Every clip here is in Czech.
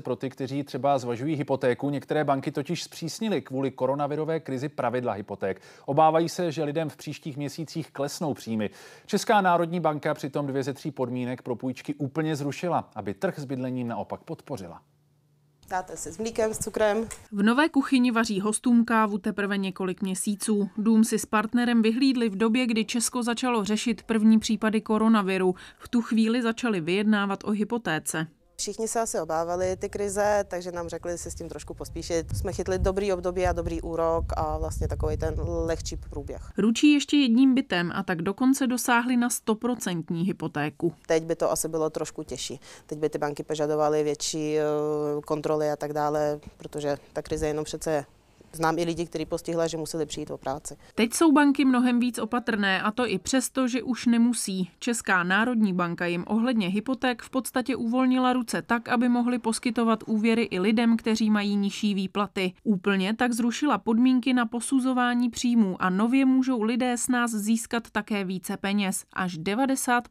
Pro ty, kteří třeba zvažují hypotéku, některé banky totiž zpřísnily kvůli koronavirové krizi pravidla hypoték. Obávají se, že lidem v příštích měsících klesnou příjmy. Česká národní banka přitom dvě ze tří podmínek pro půjčky úplně zrušila, aby trh s bydlením naopak podpořila. Dáte si s mlíkem, s cukrem. V nové kuchyni vaří hostům kávu teprve několik měsíců. Dům si s partnerem vyhlídli v době, kdy Česko začalo řešit první případy koronaviru. V tu chvíli začali vyjednávat o hypotéce. Všichni se asi obávali ty krize, takže nám řekli si s tím trošku pospíšit. Jsme chytli dobrý období a dobrý úrok a vlastně takový ten lehčí průběh. Ručí ještě jedním bytem a tak dokonce dosáhli na 100% hypotéku. Teď by to asi bylo trošku těžší. Teď by ty banky požadovaly větší eh, kontroly a tak dále, protože ta krize jenom přece je. Znám i lidi, kteří postihla, že museli přijít o práci. Teď jsou banky mnohem víc opatrné a to i přesto, že už nemusí. Česká národní banka jim ohledně hypoték v podstatě uvolnila ruce tak, aby mohli poskytovat úvěry i lidem, kteří mají nižší výplaty. Úplně tak zrušila podmínky na posuzování příjmů a nově můžou lidé s nás získat také více peněz, až 90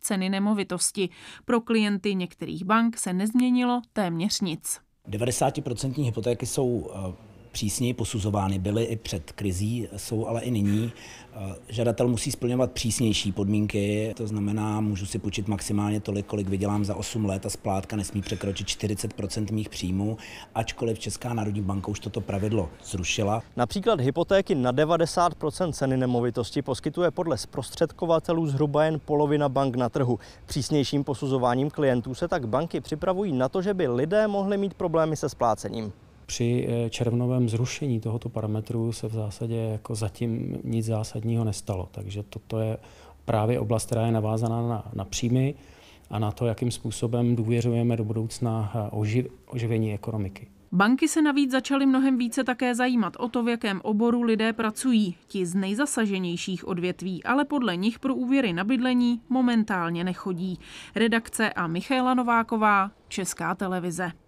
ceny nemovitosti. Pro klienty některých bank se nezměnilo téměř nic. 90% hypotéky jsou eh, přísněji posuzovány, byly i před krizí, jsou ale i nyní. Eh, žadatel musí splňovat přísnější podmínky, to znamená, můžu si půjčit maximálně tolik, kolik vydělám za 8 let a splátka nesmí překročit 40 mých příjmů, ačkoliv Česká národní banka už toto pravidlo zrušila. Například hypotéky na 90 ceny nemovitosti poskytuje podle zprostředkovatelů zhruba jen polovina bank na trhu. Přísnějším posuzováním klientů se tak banky připravují na to, že by lidé mohli mít problémy se splácením. Při eh, červnovém zrušení tohoto parametru se v zásadě jako zatím nic zásadního nestalo, takže toto je právě oblast, která je navázaná na, na příjmy a na to, jakým způsobem důvěřujeme do budoucna eh, oživ, oživení ekonomiky. Banky se navíc začaly mnohem více také zajímat o to, v jakém oboru lidé pracují. Ti z nejzasaženějších odvětví, ale podle nich pro úvěry na bydlení momentálně nechodí. Redakce a Michaela Nováková, Česká televize.